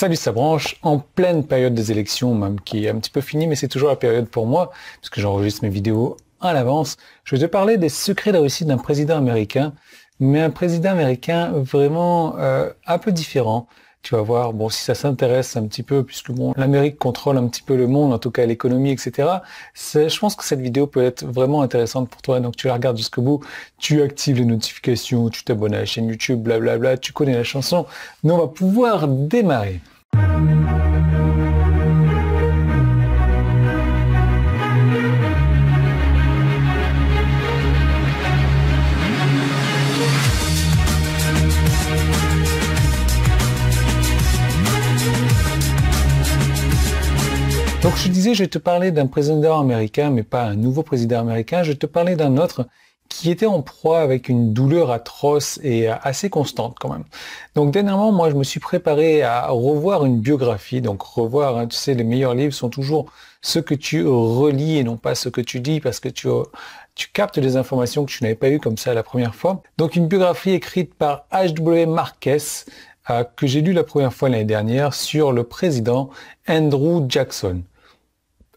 Salut ça branche, en pleine période des élections, même qui est un petit peu finie, mais c'est toujours la période pour moi, puisque j'enregistre mes vidéos à l'avance. Je vais te parler des secrets de la réussite d'un président américain, mais un président américain vraiment euh, un peu différent. Tu vas voir, bon, si ça s'intéresse un petit peu, puisque l'Amérique contrôle un petit peu le monde, en tout cas l'économie, etc. Je pense que cette vidéo peut être vraiment intéressante pour toi. Donc tu la regardes jusqu'au bout, tu actives les notifications, tu t'abonnes à la chaîne YouTube, blablabla, tu connais la chanson. Nous, on va pouvoir démarrer. Donc je disais, je vais te parlais d'un président américain, mais pas un nouveau président américain, je te parlais d'un autre qui était en proie avec une douleur atroce et euh, assez constante quand même. Donc dernièrement, moi je me suis préparé à revoir une biographie, donc revoir, hein, tu sais, les meilleurs livres sont toujours ceux que tu relis et non pas ceux que tu dis parce que tu, euh, tu captes des informations que tu n'avais pas eues comme ça la première fois. Donc une biographie écrite par H.W. Marquez, euh, que j'ai lu la première fois l'année dernière sur le président Andrew Jackson.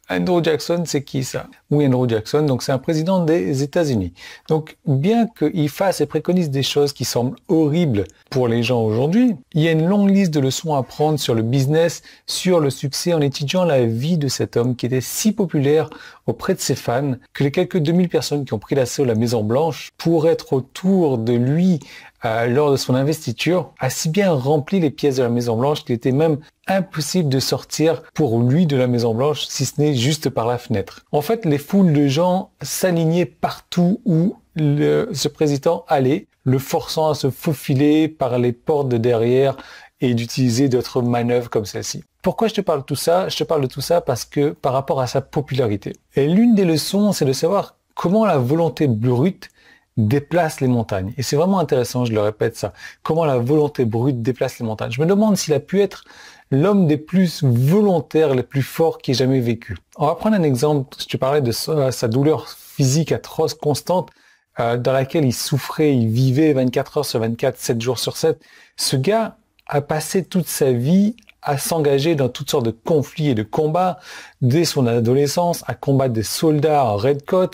Andrew Jackson, c'est qui ça Oui, Andrew Jackson, donc c'est un président des États-Unis. Donc bien qu'il fasse et préconise des choses qui semblent horribles pour les gens aujourd'hui, il y a une longue liste de leçons à prendre sur le business, sur le succès en étudiant la vie de cet homme qui était si populaire auprès de ses fans que les quelques 2000 personnes qui ont pris l'assaut à la Maison Blanche pour être autour de lui euh, lors de son investiture, a si bien rempli les pièces de la Maison-Blanche qu'il était même impossible de sortir pour lui de la Maison-Blanche, si ce n'est juste par la fenêtre. En fait, les foules de gens s'alignaient partout où ce président allait, le forçant à se faufiler par les portes de derrière et d'utiliser d'autres manœuvres comme celle-ci. Pourquoi je te parle de tout ça Je te parle de tout ça parce que par rapport à sa popularité. Et l'une des leçons, c'est de savoir comment la volonté brute déplace les montagnes. Et c'est vraiment intéressant, je le répète ça, comment la volonté brute déplace les montagnes. Je me demande s'il a pu être l'homme des plus volontaires, les plus forts qui ait jamais vécu. On va prendre un exemple, si tu parlais de euh, sa douleur physique atroce, constante, euh, dans laquelle il souffrait, il vivait 24 heures sur 24, 7 jours sur 7. Ce gars a passé toute sa vie à s'engager dans toutes sortes de conflits et de combats dès son adolescence, à combattre des soldats en redcoat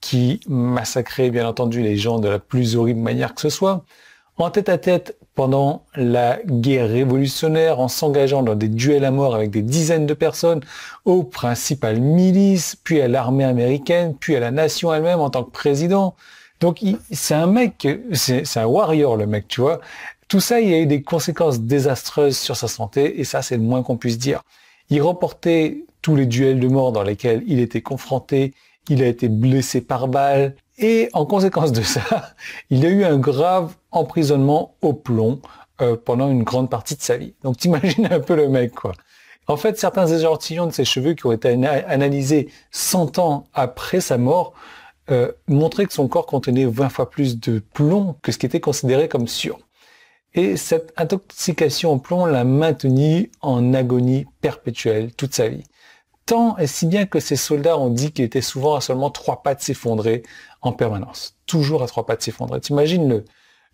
qui massacraient bien entendu les gens de la plus horrible manière que ce soit, en tête à tête pendant la guerre révolutionnaire, en s'engageant dans des duels à mort avec des dizaines de personnes, aux principales milices, puis à l'armée américaine, puis à la nation elle-même en tant que président. Donc c'est un mec, c'est un warrior le mec, tu vois. Tout ça, il y a eu des conséquences désastreuses sur sa santé, et ça, c'est le moins qu'on puisse dire. Il remportait tous les duels de mort dans lesquels il était confronté, il a été blessé par balle, et en conséquence de ça, il a eu un grave emprisonnement au plomb euh, pendant une grande partie de sa vie. Donc t'imagines un peu le mec, quoi. En fait, certains échantillons de ses cheveux qui ont été analysés 100 ans après sa mort euh, montraient que son corps contenait 20 fois plus de plomb que ce qui était considéré comme sûr. Et cette intoxication au plomb l'a maintenu en agonie perpétuelle toute sa vie. Tant et si bien que ses soldats ont dit qu'il était souvent à seulement trois pas de s'effondrer en permanence. Toujours à trois pas de s'effondrer. T'imagines le,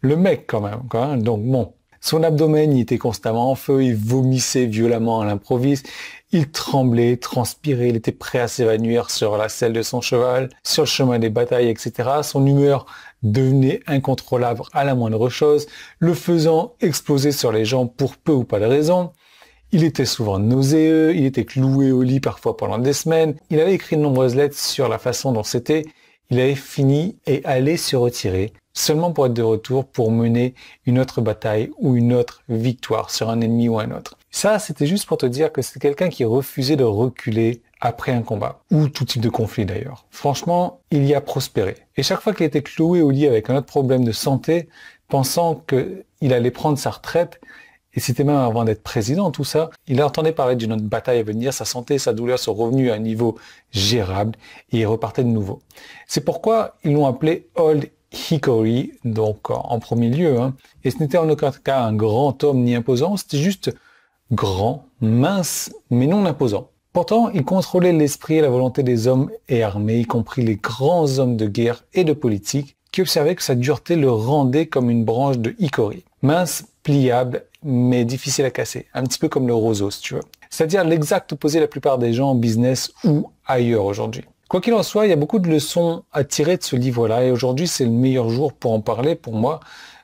le mec quand même, quand hein. même. Donc bon, son abdomen il était constamment en feu, il vomissait violemment à l'improviste, il tremblait, transpirait, il était prêt à s'évanouir sur la selle de son cheval, sur le chemin des batailles, etc. Son humeur devenait incontrôlable à la moindre chose, le faisant exploser sur les gens pour peu ou pas de raison. Il était souvent nauséeux, il était cloué au lit parfois pendant des semaines, il avait écrit de nombreuses lettres sur la façon dont c'était, il avait fini et allait se retirer seulement pour être de retour pour mener une autre bataille ou une autre victoire sur un ennemi ou un autre. Ça, c'était juste pour te dire que c'est quelqu'un qui refusait de reculer après un combat, ou tout type de conflit d'ailleurs. Franchement, il y a prospéré. Et chaque fois qu'il était cloué au lit avec un autre problème de santé, pensant qu'il allait prendre sa retraite, et c'était même avant d'être président, tout ça, il entendait parler d'une autre bataille à venir, sa santé, sa douleur sont revenus à un niveau gérable, et il repartait de nouveau. C'est pourquoi ils l'ont appelé Old Hikori, donc en premier lieu. Hein. Et ce n'était en aucun cas un grand homme ni imposant, c'était juste grand, mince, mais non imposant. Pourtant, il contrôlait l'esprit et la volonté des hommes et armés, y compris les grands hommes de guerre et de politique, qui observaient que sa dureté le rendait comme une branche de Hikori. Mince, pliable, mais difficile à casser. Un petit peu comme le roseau, si tu veux. C'est-à-dire l'exact opposé de la plupart des gens en business ou ailleurs aujourd'hui. Quoi qu'il en soit, il y a beaucoup de leçons à tirer de ce livre-là et aujourd'hui c'est le meilleur jour pour en parler pour moi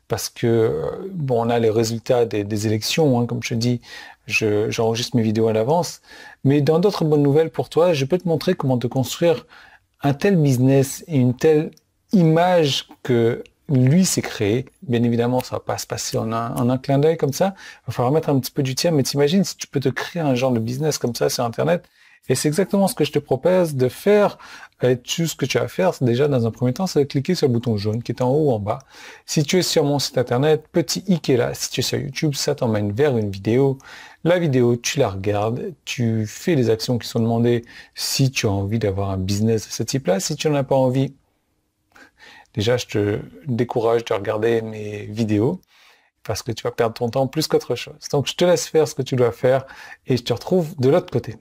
parce que euh, bon, on a les résultats des, élections, hein. comme je dis, j'enregistre mes vidéos à l'avance. Mais dans d'autres bonnes nouvelles pour toi, je peux te montrer comment te construire un tel business et une telle image que lui s'est créée. Bien évidemment, ça ne va pas se passer en un, en un clin d'œil comme ça. Il va falloir mettre un petit peu du tien, mais t'imagines si tu peux te créer un genre de business comme ça sur Internet, et c'est exactement ce que je te propose de faire. Et tout ce que tu vas faire, déjà dans un premier temps, c'est de cliquer sur le bouton jaune qui est en haut ou en bas. Si tu es sur mon site internet, petit i qui est là, si tu es sur YouTube, ça t'emmène vers une vidéo. La vidéo, tu la regardes, tu fais les actions qui sont demandées si tu as envie d'avoir un business de ce type-là. Si tu n'en as pas envie, déjà, je te décourage de regarder mes vidéos parce que tu vas perdre ton temps plus qu'autre chose. Donc, je te laisse faire ce que tu dois faire et je te retrouve de l'autre côté.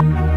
Thank you.